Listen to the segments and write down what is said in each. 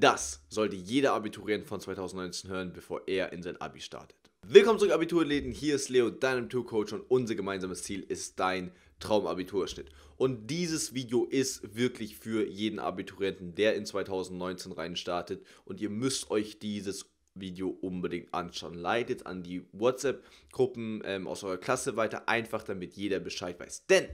Das sollte jeder Abiturient von 2019 hören, bevor er in sein Abi startet. Willkommen zurück Abiturläden, hier ist Leo, dein Abiturcoach und unser gemeinsames Ziel ist dein Traumabiturschnitt. Und dieses Video ist wirklich für jeden Abiturienten, der in 2019 rein startet und ihr müsst euch dieses Video unbedingt anschauen. Leitet an die WhatsApp-Gruppen ähm, aus eurer Klasse weiter, einfach damit jeder Bescheid weiß. Denn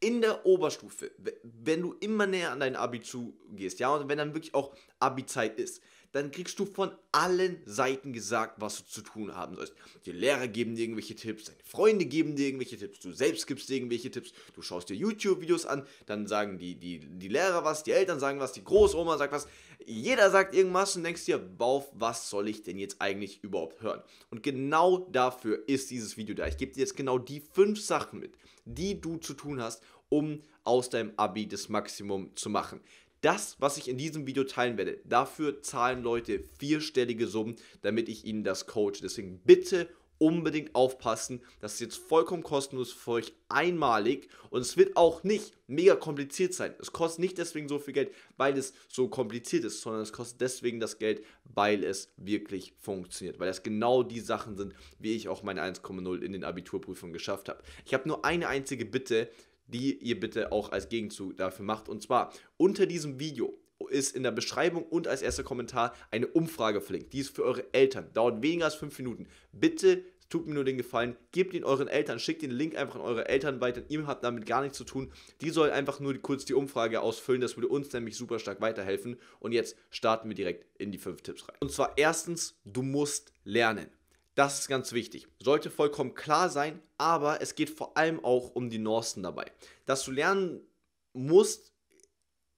in der Oberstufe, wenn du immer näher an dein Abi zugehst, ja, und wenn dann wirklich auch Abi-Zeit ist, dann kriegst du von allen Seiten gesagt, was du zu tun haben sollst. Die Lehrer geben dir irgendwelche Tipps, deine Freunde geben dir irgendwelche Tipps, du selbst gibst dir irgendwelche Tipps, du schaust dir YouTube-Videos an, dann sagen die, die, die Lehrer was, die Eltern sagen was, die Großoma sagt was, jeder sagt irgendwas und denkst dir, auf was soll ich denn jetzt eigentlich überhaupt hören? Und genau dafür ist dieses Video da. Ich gebe dir jetzt genau die fünf Sachen mit, die du zu tun hast, um aus deinem Abi das Maximum zu machen das, was ich in diesem Video teilen werde, dafür zahlen Leute vierstellige Summen, damit ich ihnen das coache. Deswegen bitte unbedingt aufpassen. Das ist jetzt vollkommen kostenlos für euch einmalig und es wird auch nicht mega kompliziert sein. Es kostet nicht deswegen so viel Geld, weil es so kompliziert ist, sondern es kostet deswegen das Geld, weil es wirklich funktioniert. Weil das genau die Sachen sind, wie ich auch meine 1,0 in den Abiturprüfungen geschafft habe. Ich habe nur eine einzige Bitte, die ihr bitte auch als Gegenzug dafür macht. Und zwar unter diesem Video ist in der Beschreibung und als erster Kommentar eine Umfrage verlinkt. Die ist für eure Eltern. Dauert weniger als fünf Minuten. Bitte tut mir nur den Gefallen, gebt ihn euren Eltern, schickt den Link einfach an eure Eltern weiter. Ihr habt damit gar nichts zu tun. Die sollen einfach nur kurz die Umfrage ausfüllen. Das würde uns nämlich super stark weiterhelfen. Und jetzt starten wir direkt in die fünf Tipps rein. Und zwar erstens, du musst lernen. Das ist ganz wichtig. Sollte vollkommen klar sein, aber es geht vor allem auch um die Norsten dabei. Dass du lernen musst,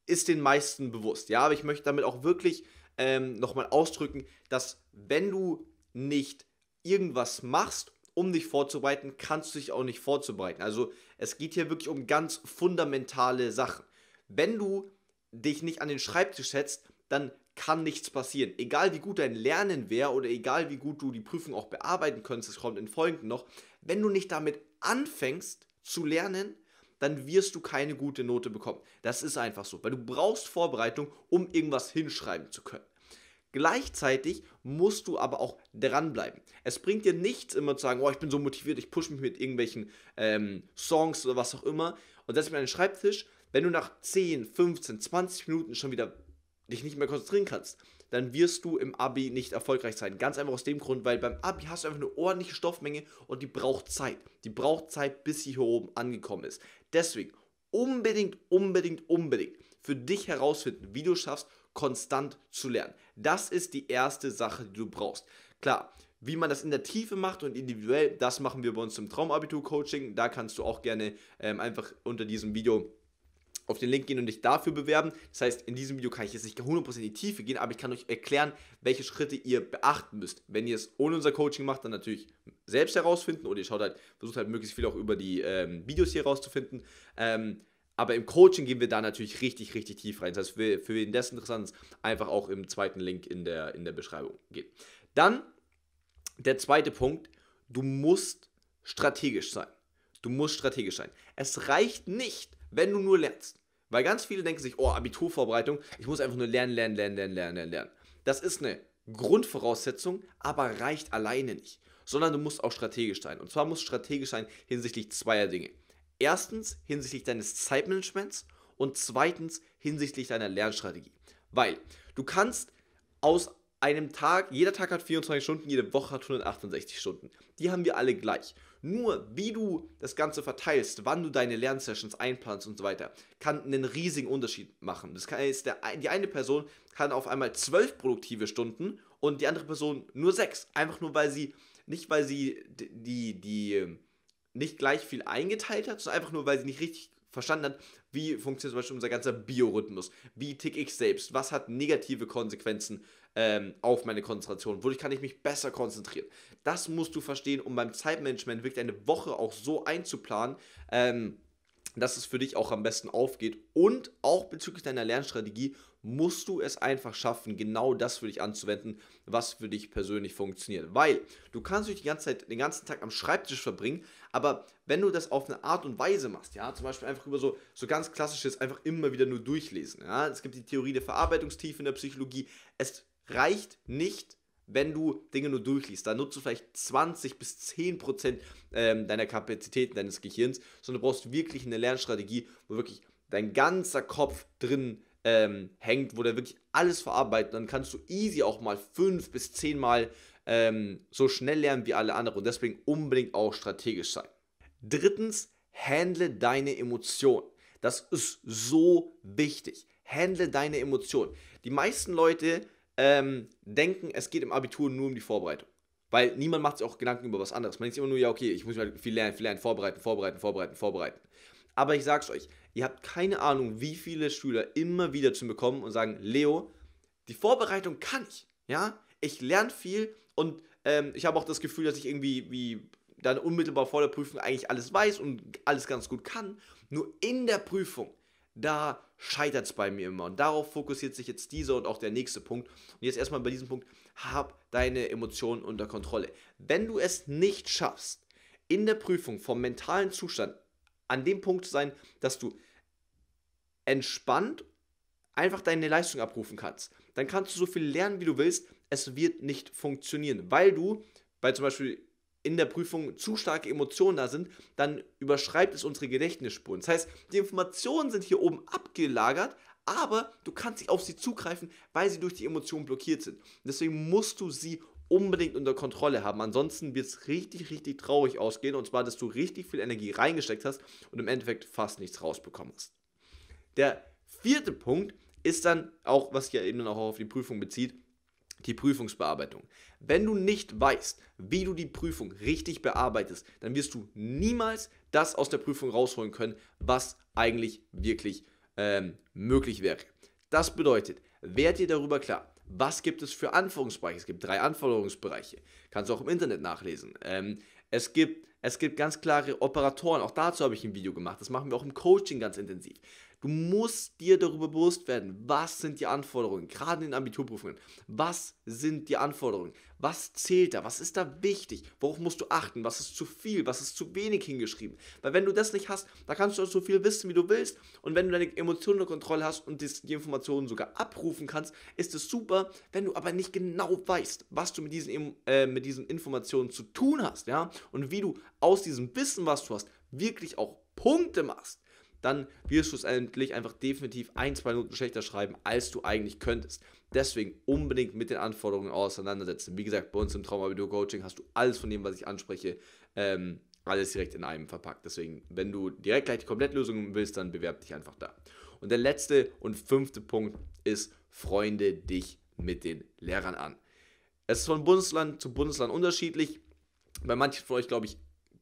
ist den meisten bewusst. Ja, aber ich möchte damit auch wirklich ähm, nochmal ausdrücken, dass wenn du nicht irgendwas machst, um dich vorzubereiten, kannst du dich auch nicht vorzubereiten. Also es geht hier wirklich um ganz fundamentale Sachen. Wenn du dich nicht an den Schreibtisch setzt, dann kann nichts passieren. Egal wie gut dein Lernen wäre oder egal wie gut du die Prüfung auch bearbeiten könntest, es kommt in Folgen noch, wenn du nicht damit anfängst zu lernen, dann wirst du keine gute Note bekommen. Das ist einfach so, weil du brauchst Vorbereitung, um irgendwas hinschreiben zu können. Gleichzeitig musst du aber auch dranbleiben. Es bringt dir nichts, immer zu sagen, oh, ich bin so motiviert, ich pushe mich mit irgendwelchen ähm, Songs oder was auch immer und setze mich an den Schreibtisch. Wenn du nach 10, 15, 20 Minuten schon wieder dich nicht mehr konzentrieren kannst, dann wirst du im Abi nicht erfolgreich sein. Ganz einfach aus dem Grund, weil beim Abi hast du einfach eine ordentliche Stoffmenge und die braucht Zeit. Die braucht Zeit, bis sie hier oben angekommen ist. Deswegen unbedingt, unbedingt, unbedingt für dich herausfinden, wie du schaffst, konstant zu lernen. Das ist die erste Sache, die du brauchst. Klar, wie man das in der Tiefe macht und individuell, das machen wir bei uns im Traumabitur-Coaching. Da kannst du auch gerne ähm, einfach unter diesem Video auf den Link gehen und dich dafür bewerben. Das heißt, in diesem Video kann ich jetzt nicht 100% in die Tiefe gehen, aber ich kann euch erklären, welche Schritte ihr beachten müsst. Wenn ihr es ohne unser Coaching macht, dann natürlich selbst herausfinden oder ihr schaut halt, versucht halt möglichst viel auch über die ähm, Videos hier herauszufinden. Ähm, aber im Coaching gehen wir da natürlich richtig, richtig tief rein. Das heißt, für, für wen das interessant ist, einfach auch im zweiten Link in der, in der Beschreibung gehen. Dann der zweite Punkt, du musst strategisch sein. Du musst strategisch sein. Es reicht nicht, wenn du nur lernst. Weil ganz viele denken sich, oh, Abiturvorbereitung, ich muss einfach nur lernen, lernen, lernen, lernen, lernen, lernen, Das ist eine Grundvoraussetzung, aber reicht alleine nicht. Sondern du musst auch strategisch sein. Und zwar musst du strategisch sein hinsichtlich zweier Dinge. Erstens hinsichtlich deines Zeitmanagements und zweitens hinsichtlich deiner Lernstrategie. Weil du kannst aus einem Tag, jeder Tag hat 24 Stunden, jede Woche hat 168 Stunden. Die haben wir alle gleich. Nur wie du das Ganze verteilst, wann du deine Lernsessions einplanst und so weiter, kann einen riesigen Unterschied machen. Das kann, ist der, die eine Person kann auf einmal 12 produktive Stunden und die andere Person nur 6. Einfach nur, weil sie, nicht weil sie die, die nicht gleich viel eingeteilt hat, sondern einfach nur, weil sie nicht richtig verstanden hat, wie funktioniert zum Beispiel unser ganzer Biorhythmus, wie tick ich selbst, was hat negative Konsequenzen ähm, auf meine Konzentration. Wodurch kann ich mich besser konzentrieren? Das musst du verstehen, um beim Zeitmanagement wirklich eine Woche auch so einzuplanen. Ähm, dass es für dich auch am besten aufgeht. Und auch bezüglich deiner Lernstrategie musst du es einfach schaffen, genau das für dich anzuwenden, was für dich persönlich funktioniert. Weil du kannst dich die ganze Zeit, den ganzen Tag am Schreibtisch verbringen, aber wenn du das auf eine Art und Weise machst, ja, zum Beispiel einfach über so, so ganz klassisches, einfach immer wieder nur durchlesen. Ja? Es gibt die Theorie der Verarbeitungstiefe in der Psychologie. Es reicht nicht, wenn du Dinge nur durchliest. Da nutzt du vielleicht 20 bis 10 Prozent ähm, deiner Kapazitäten deines Gehirns, sondern du brauchst wirklich eine Lernstrategie, wo wirklich dein ganzer Kopf drin ähm, hängt, wo der wirklich alles verarbeitet. Dann kannst du easy auch mal 5 bis zehnmal ähm, so schnell lernen wie alle anderen. Und deswegen unbedingt auch strategisch sein. Drittens, handle deine Emotionen. Das ist so wichtig. Handle deine Emotionen. Die meisten Leute ähm, denken, es geht im Abitur nur um die Vorbereitung. Weil niemand macht sich auch Gedanken über was anderes. Man denkt immer nur, ja, okay, ich muss mal halt viel lernen, viel lernen, vorbereiten, vorbereiten, vorbereiten, vorbereiten. Aber ich sag's euch, ihr habt keine Ahnung, wie viele Schüler immer wieder zu bekommen und sagen, Leo, die Vorbereitung kann ich. Ja, ich lerne viel und ähm, ich habe auch das Gefühl, dass ich irgendwie wie dann unmittelbar vor der Prüfung eigentlich alles weiß und alles ganz gut kann. Nur in der Prüfung da scheitert es bei mir immer. Und darauf fokussiert sich jetzt dieser und auch der nächste Punkt. Und jetzt erstmal bei diesem Punkt, hab deine Emotionen unter Kontrolle. Wenn du es nicht schaffst, in der Prüfung vom mentalen Zustand an dem Punkt zu sein, dass du entspannt einfach deine Leistung abrufen kannst, dann kannst du so viel lernen, wie du willst. Es wird nicht funktionieren, weil du bei zum Beispiel in der Prüfung zu starke Emotionen da sind, dann überschreibt es unsere Gedächtnisspuren. Das heißt, die Informationen sind hier oben abgelagert, aber du kannst nicht auf sie zugreifen, weil sie durch die Emotionen blockiert sind. deswegen musst du sie unbedingt unter Kontrolle haben. Ansonsten wird es richtig, richtig traurig ausgehen. Und zwar, dass du richtig viel Energie reingesteckt hast und im Endeffekt fast nichts rausbekommen hast. Der vierte Punkt ist dann auch, was sich ja eben auch auf die Prüfung bezieht, die Prüfungsbearbeitung. Wenn du nicht weißt, wie du die Prüfung richtig bearbeitest, dann wirst du niemals das aus der Prüfung rausholen können, was eigentlich wirklich ähm, möglich wäre. Das bedeutet, werd dir darüber klar, was gibt es für Anforderungsbereiche? Es gibt drei Anforderungsbereiche. Kannst du auch im Internet nachlesen. Ähm, es gibt, es gibt ganz klare Operatoren, auch dazu habe ich ein Video gemacht. Das machen wir auch im Coaching ganz intensiv. Du musst dir darüber bewusst werden, was sind die Anforderungen, gerade in den Abiturprüfungen. Was sind die Anforderungen? Was zählt da? Was ist da wichtig? Worauf musst du achten? Was ist zu viel? Was ist zu wenig hingeschrieben? Weil wenn du das nicht hast, da kannst du auch so viel wissen, wie du willst. Und wenn du deine Emotionen unter Kontrolle hast und die Informationen sogar abrufen kannst, ist es super. Wenn du aber nicht genau weißt, was du mit diesen, äh, mit diesen Informationen zu tun hast, ja, und wie du aus diesem Wissen, was du hast, wirklich auch Punkte machst, dann wirst du es endlich einfach definitiv ein, zwei Minuten schlechter schreiben, als du eigentlich könntest. Deswegen unbedingt mit den Anforderungen auseinandersetzen. Wie gesagt, bei uns im trauma video coaching hast du alles von dem, was ich anspreche, ähm, alles direkt in einem verpackt. Deswegen, wenn du direkt gleich die Komplettlösung willst, dann bewerb dich einfach da. Und der letzte und fünfte Punkt ist, freunde dich mit den Lehrern an. Es ist von Bundesland zu Bundesland unterschiedlich. Bei manchen von euch, glaube ich,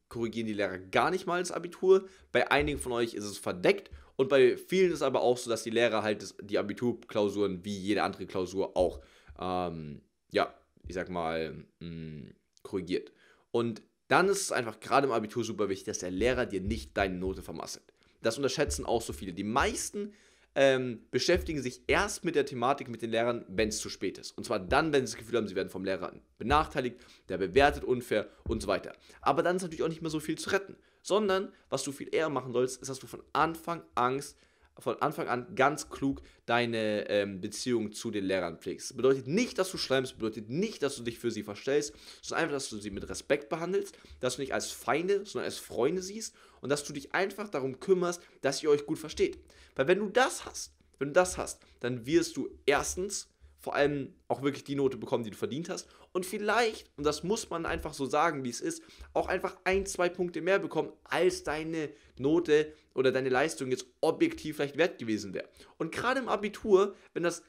korrigieren die Lehrer gar nicht mal das Abitur. Bei einigen von euch ist es verdeckt und bei vielen ist aber auch so, dass die Lehrer halt das, die Abiturklausuren wie jede andere Klausur auch, ähm, ja, ich sag mal, mh, mm, korrigiert. Und dann ist es einfach gerade im Abitur super wichtig, dass der Lehrer dir nicht deine Note vermasselt. Das unterschätzen auch so viele. Die meisten ähm, beschäftigen sich erst mit der Thematik mit den Lehrern, wenn es zu spät ist. Und zwar dann, wenn sie das Gefühl haben, sie werden vom Lehrer benachteiligt, der bewertet unfair und so weiter. Aber dann ist natürlich auch nicht mehr so viel zu retten, sondern was du viel eher machen sollst, ist, dass du von Anfang Angst von Anfang an ganz klug deine ähm, Beziehung zu den Lehrern pflegst. Bedeutet nicht, dass du schleimst, bedeutet nicht, dass du dich für sie verstellst, sondern einfach, dass du sie mit Respekt behandelst, dass du nicht als Feinde, sondern als Freunde siehst und dass du dich einfach darum kümmerst, dass ihr euch gut versteht. Weil wenn du das hast, wenn du das hast, dann wirst du erstens vor allem auch wirklich die Note bekommen, die du verdient hast. Und vielleicht, und das muss man einfach so sagen, wie es ist, auch einfach ein, zwei Punkte mehr bekommen, als deine Note oder deine Leistung jetzt objektiv vielleicht wert gewesen wäre. Und gerade im Abitur, wenn das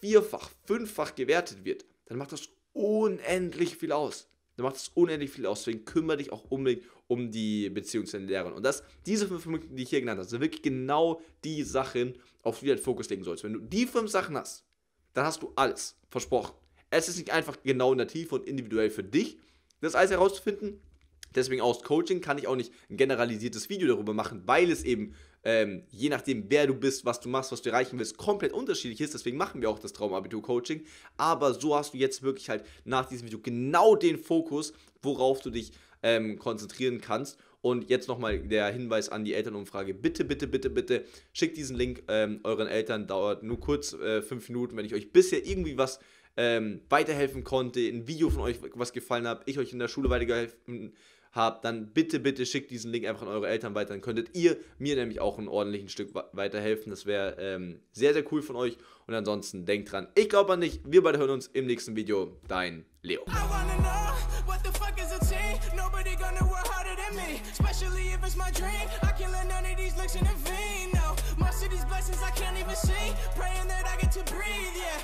vierfach, fünffach gewertet wird, dann macht das unendlich viel aus. Dann macht das unendlich viel aus. Deswegen kümmere dich auch unbedingt um die Beziehung zu den Lehrern. Und das, diese fünf Punkte, die ich hier genannt habe, sind wirklich genau die Sachen, auf die du deinen Fokus legen sollst. Wenn du die fünf Sachen hast, dann hast du alles versprochen. Es ist nicht einfach genau in der Tiefe und individuell für dich, das alles herauszufinden. Deswegen aus Coaching kann ich auch nicht ein generalisiertes Video darüber machen, weil es eben ähm, je nachdem, wer du bist, was du machst, was du erreichen willst, komplett unterschiedlich ist. Deswegen machen wir auch das Traumabitur-Coaching. Aber so hast du jetzt wirklich halt nach diesem Video genau den Fokus, worauf du dich ähm, konzentrieren kannst und jetzt nochmal der Hinweis an die Elternumfrage. Bitte, bitte, bitte, bitte schickt diesen Link ähm, euren Eltern. Dauert nur kurz äh, fünf Minuten. Wenn ich euch bisher irgendwie was ähm, weiterhelfen konnte, ein Video von euch was gefallen hat, ich euch in der Schule weitergeholfen habe, habt, dann bitte, bitte schickt diesen Link einfach an eure Eltern weiter. Dann könntet ihr mir nämlich auch ein ordentliches Stück weiterhelfen. Das wäre ähm, sehr, sehr cool von euch. Und ansonsten denkt dran, ich glaube an dich. Wir beide hören uns im nächsten Video. Dein Leo.